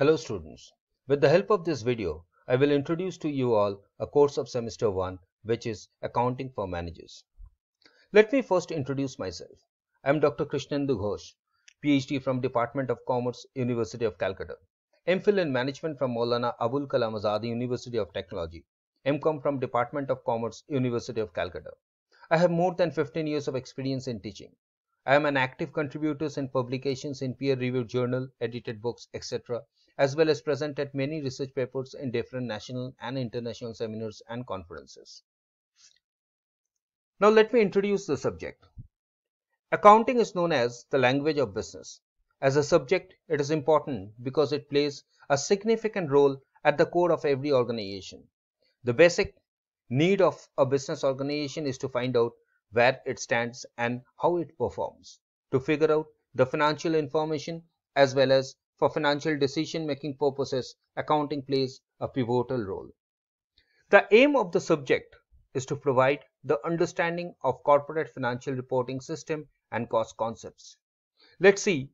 Hello students. With the help of this video, I will introduce to you all a course of semester 1 which is Accounting for Managers. Let me first introduce myself. I am Dr. Krishnendu Ghosh, PhD from Department of Commerce, University of Calcutta. MPhil in Management from Maulana Abul Kalam Azad University of Technology. MCom from Department of Commerce, University of Calcutta. I have more than 15 years of experience in teaching. I am an active contributor in publications in peer-reviewed journal, edited books, etc as well as present at many research papers in different national and international seminars and conferences. Now let me introduce the subject. Accounting is known as the language of business. As a subject, it is important because it plays a significant role at the core of every organization. The basic need of a business organization is to find out where it stands and how it performs, to figure out the financial information as well as for financial decision making purposes, accounting plays a pivotal role. The aim of the subject is to provide the understanding of corporate financial reporting system and cost concepts. Let's see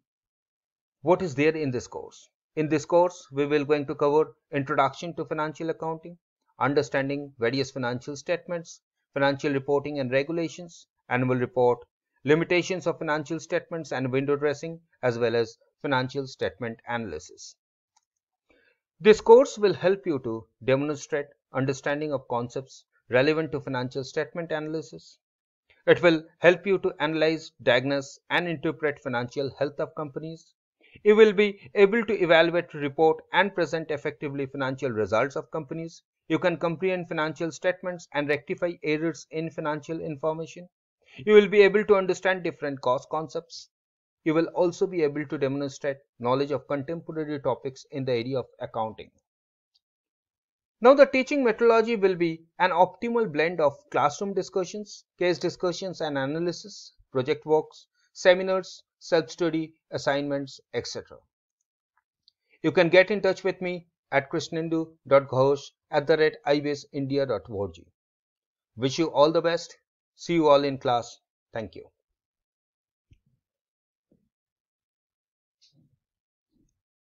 what is there in this course. In this course, we will going to cover introduction to financial accounting, understanding various financial statements, financial reporting and regulations, annual report, limitations of financial statements and window dressing, as well as financial statement analysis. This course will help you to demonstrate understanding of concepts relevant to financial statement analysis. It will help you to analyze, diagnose and interpret financial health of companies. You will be able to evaluate, report and present effectively financial results of companies. You can comprehend financial statements and rectify errors in financial information. You will be able to understand different cost concepts, you will also be able to demonstrate knowledge of contemporary topics in the area of accounting. Now the teaching methodology will be an optimal blend of classroom discussions, case discussions and analysis, project works, seminars, self-study, assignments, etc. You can get in touch with me at krishnendu.ghosh at the rate ibaseindia.org. Wish you all the best. See you all in class. Thank you.